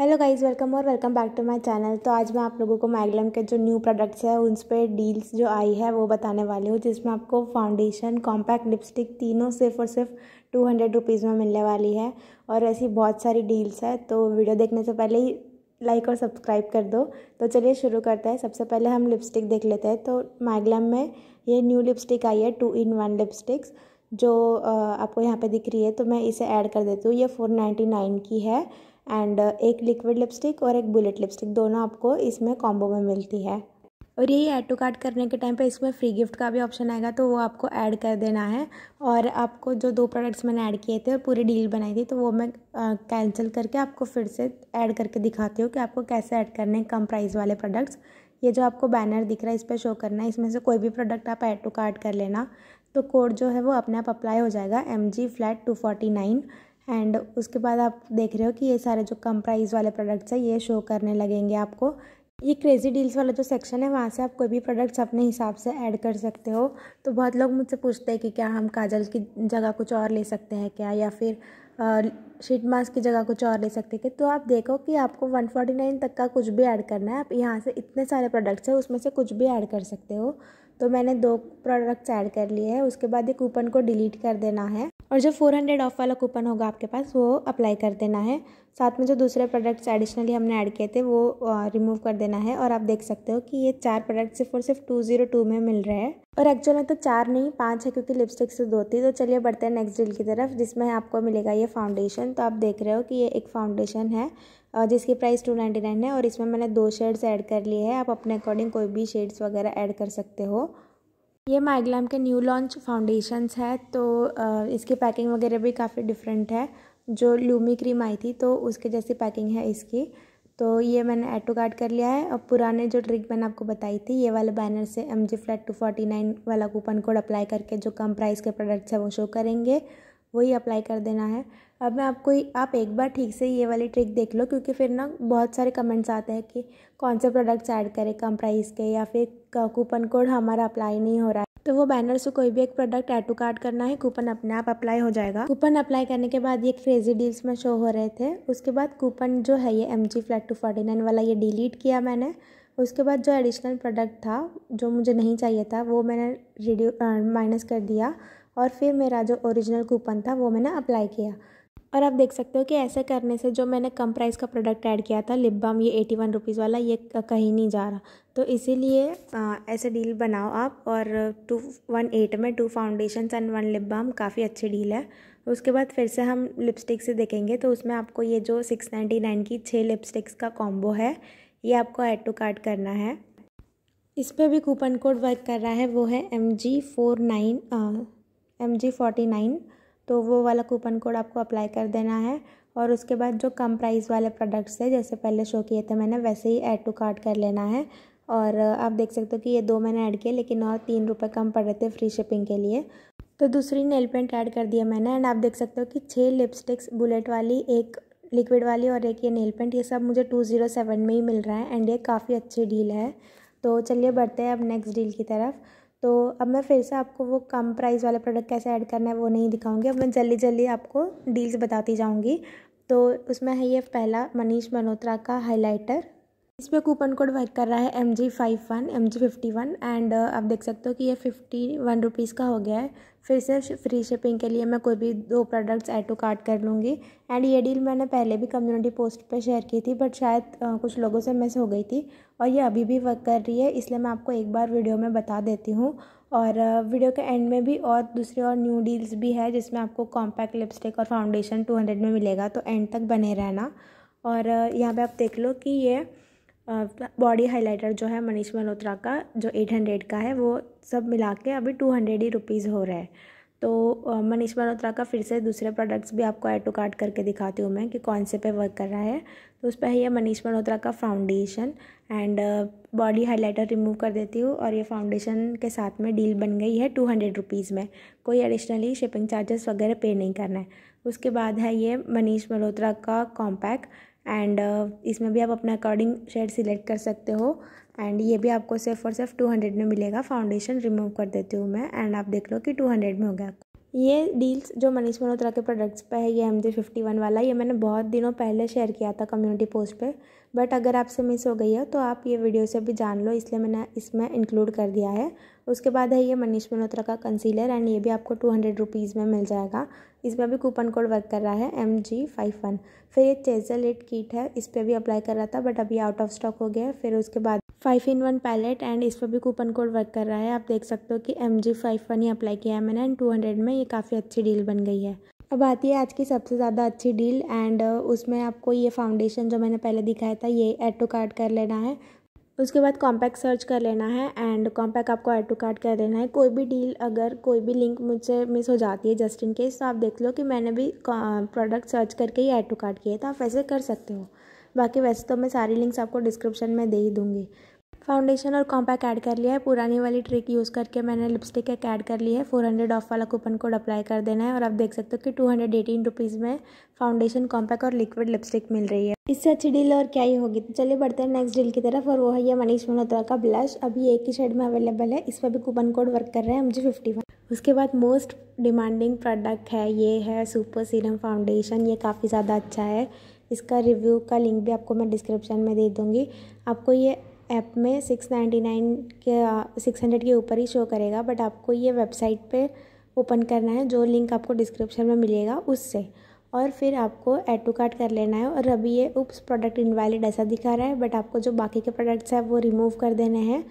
Hello guys welcome और welcome back to my channel तो आज मैं आप लोगों को मैगलम के जो न्यू प्रोडक्ट्स हैं उन पर डील्स जो आई है वो बताने वाली हूँ जिसमें आपको फाउंडेशन कॉम्पैक्ट लिपस्टिक तीनों सिर्फ और सिर्फ टू हंड्रेड रुपीज़ में मिलने वाली है और ऐसी बहुत सारी डील्स है तो वीडियो देखने से पहले ही लाइक और सब्सक्राइब कर दो तो चलिए शुरू करते हैं सबसे पहले हम लिपस्टिक देख लेते हैं तो मैगलम में ये न्यू लिपस्टिक आई है टू इन वन लिपस्टिक्स जो आपको यहाँ पर दिख रही है तो मैं इसे ऐड कर देती हूँ ये फोर नाइन्टी नाइन की है एंड uh, एक लिक्विड लिपस्टिक और एक बुलेट लिपस्टिक दोनों आपको इसमें कॉम्बो में मिलती है और यही ऐड टू कार्ड करने के टाइम पे इसमें फ्री गिफ्ट का भी ऑप्शन आएगा तो वो आपको ऐड कर देना है और आपको जो दो प्रोडक्ट्स मैंने ऐड किए थे और पूरी डील बनाई थी तो वो मैं कैंसिल करके आपको फिर से ऐड करके दिखाती हूँ कि आपको कैसे ऐड करने हैं कम प्राइस वाले प्रोडक्ट्स ये जो आपको बैनर दिख रहा है इस पर शो करना है इसमें से कोई भी प्रोडक्ट आप ऐड टू कार्ड कर लेना तो कोड जो है वो अपने आप अप्लाई हो जाएगा M G flat two forty nine and उसके बाद आप देख रहे हो कि ये सारे जो कम प्राइस वाले प्रोडक्ट्स हैं ये शो करने लगेंगे आपको ये क्रेज़ी डील्स वाला जो सेक्शन है वहाँ से आप कोई भी प्रोडक्ट्स अपने हिसाब से ऐड कर सकते हो तो बहुत लोग मुझसे पूछते हैं कि क्या हम काजल की जगह कुछ और ले सकते हैं क्या या फिर शीट मास्क की जगह कुछ और ले सकते हैं तो आप देखो कि आपको 149 तक का कुछ भी ऐड करना है आप यहाँ से इतने सारे प्रोडक्ट्स हैं उसमें से कुछ भी ऐड कर सकते हो तो मैंने दो प्रोडक्ट्स ऐड कर लिए हैं उसके बाद ये कूपन को डिलीट कर देना है और जो फोर हंड्रेड ऑफ़ वाला कूपन होगा आपके पास वो अप्लाई कर देना है साथ में जो दूसरे प्रोडक्ट्स एडिशनली हमने ऐड किए थे वो रिमूव कर देना है और आप देख सकते हो कि ये चार प्रोडक्ट सिर्फ और सिर्फ टू ज़ीरो टू में मिल रहे हैं और एक्चुअल में तो चार नहीं पाँच है क्योंकि लिपस्टिक से दो थी तो चलिए बढ़ते हैं नेक्स्ट डील की तरफ जिसमें आपको मिलेगा ये फाउंडेशन तो आप देख रहे हो कि ये एक फाउंडेशन है और जिसकी प्राइस टू नाइन्टी नाइन है और इसमें मैंने दो शेड्स ऐड कर लिए हैं आप अपने अकॉर्डिंग कोई भी शेड्स वगैरह ऐड कर सकते हो ये माइग्लैम के न्यू लॉन्च फाउंडेशंस है तो इसकी पैकिंग वगैरह भी काफ़ी डिफरेंट है जो लूमी क्रीम आई थी तो उसके जैसी पैकिंग है इसकी तो ये मैंने एटो टू कार्ड कर लिया है और पुराने जो ट्रिक मैंने आपको बताई थी ये वाले बैनर से M G flat two forty nine वाला कूपन कोड अप्लाई करके जो कम प्राइस के प्रोडक्ट्स हैं वो शो करेंगे वही अप्लाई कर देना है अब मैं आपको आप एक बार ठीक से ये वाली ट्रिक देख लो क्योंकि फिर ना बहुत सारे कमेंट्स आते हैं कि कौन से प्रोडक्ट्स ऐड करें कम प्राइस के या फिर कूपन कोड हमारा अप्लाई नहीं हो रहा है तो वो बैनर से कोई भी एक प्रोडक्ट ऐड टू कार्ड करना है कूपन अपने आप अप्लाई हो जाएगा कूपन अप्लाई करने के बाद ये क्रेजी डील्स में शो हो रहे थे उसके बाद कूपन जो है ये M G flat two forty nine वाला ये डिलीट किया मैंने उसके बाद जो एडिशनल प्रोडक्ट था जो मुझे नहीं चाहिए था वो मैंने रिड्यू माइनस कर दिया और फिर मेरा जो ओरिजिनल कूपन था वो मैंने अप्लाई किया और आप देख सकते हो कि ऐसे करने से जो मैंने कम प्राइस का प्रोडक्ट ऐड किया था लिप बाम ये एटी वन रुपीज़ वाला ये कहीं नहीं जा रहा तो इसीलिए ऐसे डील बनाओ आप और टू वन एट में two foundation and one lip balm काफ़ी अच्छी डील है उसके बाद फिर से हम लिपस्टिक से देखेंगे तो उसमें आपको ये जो सिक्स नाइन्टी नाइन की छः लिपस्टिक्स का कॉम्बो है ये आपको ऐड टू कार्ट करना है इस पर भी कूपन कोड वर्क कर रहा है वो है M G four nine M G forty nine तो वो वाला कूपन कोड आपको अप्लाई कर देना है और उसके बाद जो कम प्राइस वाले प्रोडक्ट्स थे जैसे पहले शो किए थे मैंने वैसे ही ऐड टू कार्ट कर लेना है और आप देख सकते हो कि ये दो मैंने ऐड किए लेकिन और तीन रुपये कम पड़ रहे थे फ्री शिपिंग के लिए तो दूसरी नेल पेंट ऐड कर दिया मैंने एंड आप देख सकते हो कि छः लिपस्टिक्स बुलेट वाली एक लिक्विड वाली और एक ये नेल पेंट ये सब मुझे टू ज़ीरो सेवन में ही मिल रहा है एंड ये काफ़ी अच्छी डील है तो चलिए बढ़ते हैं अब नेक्स्ट डील की तरफ तो अब मैं फिर से आपको वो कम प्राइस वाले प्रोडक्ट कैसे ऐड करना है वो नहीं दिखाऊंगी अब मैं जल्दी जल्दी आपको डील्स बताती जाऊंगी तो उसमें है ये पहला मनीष मल्होत्रा का हाइलाइटर इस पर कूपन कोड वर्क कर रहा है M G five one M G fifty one and आप देख सकते हो कि ये फिफ्टी वन रुपीज़ का हो गया है फिर से फ्री शिपिंग के लिए मैं कोई भी दो प्रोडक्ट्स ऐड टू कार्ट कर लूँगी एंड ये डील मैंने पहले भी कम्युनिटी पोस्ट पर शेयर की थी बट शायद कुछ लोगों से मिस हो गई थी और ये अभी भी वर्क कर रही है इसलिए मैं आपको एक बार वीडियो में बता देती हूँ और वीडियो के एंड में भी और दूसरी और न्यू डील्स भी है जिसमें आपको कॉम्पैक्ट लिपस्टिक और फाउंडेशन टू हंड्रेड में मिलेगा तो एंड तक बने रहना और यहाँ पर आप देख लो कि ये बॉडी हाइलाइटर जो है मनीष मल्होत्रा का जो एट हंड्रेड का है वो सब मिला के अभी टू हंड्रेड ही रुपीज़ हो रहा है तो मनीष मल्होत्रा का फिर से दूसरे प्रोडक्ट्स भी आपको ऐड टू कार्ट करके दिखाती हूँ मैं कि कौन से पे वर्क कर रहा है तो उस पर है ये मनीष मल्होत्रा का foundation and body highlighter remove कर देती हूँ और ये फाउंडेशन के साथ में डील बन गई है टू हंड्रेड रुपीज़ में कोई एडिशनली शिपिंग चार्जेस वगैरह पे नहीं करना है उसके बाद है ये मनीष मल्होत्रा का कॉम्पैक्ट एंड uh, इसमें भी आप अपने अकॉर्डिंग शेड सिलेक्ट कर सकते हो एंड ये भी आपको सिर्फ और सिर्फ टू हंड्रेड में मिलेगा फाउंडेशन रिमूव कर देती हूँ मैं एंड आप देख लो कि टू हंड्रेड में हो गया ये डील्स जो मनीष मल्होत्रा के प्रोडक्ट्स पे है ये एम जे फिफ्टी वन वाला ये मैंने बहुत दिनों पहले शेयर किया था कम्युनिटी पोस्ट पे बट अगर आपसे मिस हो गई है तो आप ये वीडियो से भी जान लो इसलिए मैंने इसमें इंक्लूड कर दिया है उसके बाद है ये मनीष मल्होत्रा का कंसीलर एंड ये भी आपको टू हंड्रेड रुपीज़ में मिल जाएगा इसमें भी कूपन कोड वर्क कर रहा है एम जी फाइव वन फिर ये चेजल एट किट है इस पर भी अप्लाई कर रहा था बट अभी आउट ऑफ स्टॉक हो गया है फिर उसके बाद five in one palette and इस पर भी कूपन कोड वर्क कर रहा है आप देख सकते हो कि एम जी फाइव वन ही अप्लाई किया है मैंने एंड टू हंड्रेड में ये काफ़ी अच्छी डील बन गई है अब आती है आज की सबसे ज़्यादा अच्छी डील एंड उसमें आपको ये फाउंडेशन जो मैंने पहले दिखाया था ये एड टू कार्ड कर लेना है उसके बाद कॉम्पैक्ट सर्च कर लेना है एंड कॉम्पैक्ट आपको ऐड टू कार्ड कर देना है कोई भी डील अगर कोई भी लिंक मुझसे मिस हो जाती है जस्ट इन केस तो आप देख लो कि मैंने भी प्रोडक्ट सर्च करके ही ऐड टू कार्ड किए तो आप वैसे कर सकते हो बाकी वैसे तो मैं सारी लिंक्स आपको डिस्क्रिप्शन में दे ही दूँगी फाउंडेशन और कॉम्पैक्ट ऐड कर लिया है पुरानी वाली ट्रिक यूज़ करके मैंने लिपस्टिक एक ऐड कर ली है फोर हंड्रेड ऑफ वाला कूपन कोड अप्लाई कर देना है और आप देख सकते हो कि टू हंड्रेड एटीन रुपीज़ में फाउंडेशन कॉम्पैक्ट और लिक्विड लिपस्टिक मिल रही है इससे अच्छी डील और क्या ही होगी तो चलिए बढ़ते हैं नेक्स्ट डील की तरफ और वो है यह मनीष मल्होत्रा का ब्लश अभी एक ही शेड में अवेलेबल है इस पर भी कूपन कोड वर्क कर रहे हैं एम जी फिफ्टी वन उसके बाद मोस्ट डिमांडिंग प्रोडक्ट है ये है सुपर सीरम फाउंडेशन ये काफ़ी ज़्यादा अच्छा है इसका रिव्यू का लिंक भी आपको मैं डिस्क्रिप्शन में दे दूँगी आपको ये ऐप में सिक्स नाइन्टी नाइन के सिक्स हंड्रेड के ऊपर ही शो करेगा बट आपको ये वेबसाइट पे ओपन करना है जो लिंक आपको डिस्क्रिप्शन में मिलेगा उससे और फिर आपको एड टू कार्ट कर लेना है और अभी ये उप्स प्रोडक्ट इनवैलिड ऐसा दिखा रहा है बट आपको जो बाकी के प्रोडक्ट्स हैं वो रिमूव कर देने हैं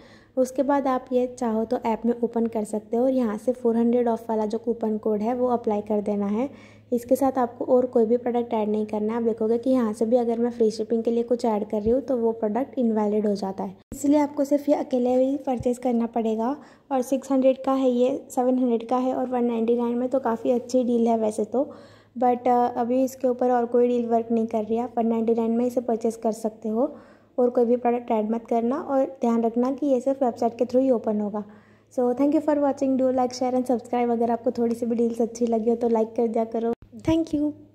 उसके बाद आप ये चाहो तो ऐप में ओपन कर सकते हो और यहाँ से फोर हंड्रेड ऑफ़ वाला जो कूपन कोड है वो अप्लाई कर देना है इसके साथ आपको और कोई भी प्रोडक्ट ऐड नहीं करना है आप देखोगे कि यहाँ से भी अगर मैं फ्री शिपिंग के लिए कुछ ऐड कर रही हूँ तो वो प्रोडक्ट इनवैलिड हो जाता है इसलिए आपको सिर्फ ये अकेले ही परचेज़ करना पड़ेगा और सिक्स हंड्रेड का है ये सेवन हंड्रेड का है और वन नाइन में तो काफ़ी अच्छी डील है वैसे तो बट अभी इसके ऊपर और कोई डील वर्क नहीं कर रही आप वन नाइन्टी नाइन में इसे परचेज़ कर सकते हो और कोई भी प्रोडक्ट ऐड मत करना और ध्यान रखना कि ये सिर्फ वेबसाइट के थ्रू ही ओपन होगा so thank you for watching do like share and subscribe अगर आपको थोड़ी सी भी डील्स अच्छी लगी हो तो लाइक कर दिया करो Thank you.